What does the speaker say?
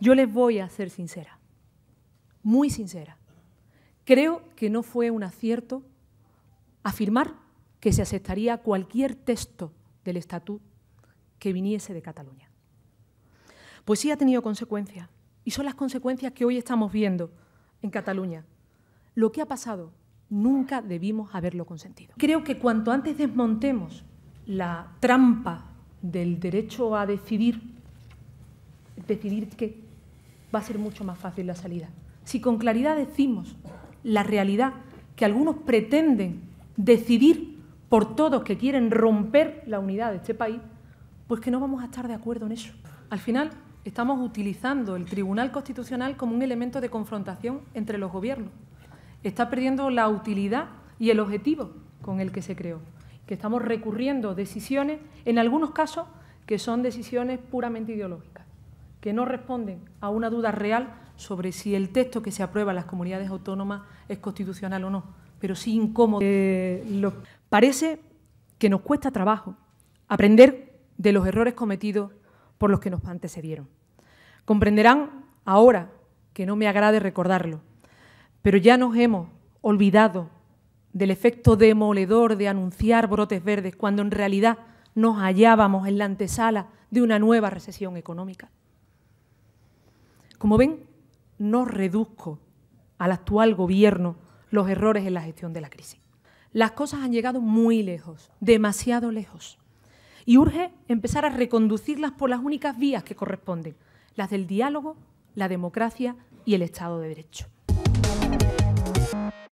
Yo les voy a ser sincera, muy sincera. Creo que no fue un acierto afirmar que se aceptaría cualquier texto del estatuto que viniese de Cataluña. Pues sí ha tenido consecuencias, y son las consecuencias que hoy estamos viendo en Cataluña. Lo que ha pasado nunca debimos haberlo consentido. Creo que cuanto antes desmontemos la trampa del derecho a decidir, decidir qué, va a ser mucho más fácil la salida. Si con claridad decimos la realidad que algunos pretenden decidir por todos que quieren romper la unidad de este país, pues que no vamos a estar de acuerdo en eso. Al final, estamos utilizando el Tribunal Constitucional como un elemento de confrontación entre los gobiernos. Está perdiendo la utilidad y el objetivo con el que se creó, que estamos recurriendo decisiones, en algunos casos, que son decisiones puramente ideológicas que no responden a una duda real sobre si el texto que se aprueba en las comunidades autónomas es constitucional o no, pero sí incómodo. Eh, parece que nos cuesta trabajo aprender de los errores cometidos por los que nos antecedieron. Comprenderán ahora que no me agrade recordarlo, pero ya nos hemos olvidado del efecto demoledor de anunciar brotes verdes cuando en realidad nos hallábamos en la antesala de una nueva recesión económica. Como ven, no reduzco al actual gobierno los errores en la gestión de la crisis. Las cosas han llegado muy lejos, demasiado lejos. Y urge empezar a reconducirlas por las únicas vías que corresponden, las del diálogo, la democracia y el Estado de Derecho.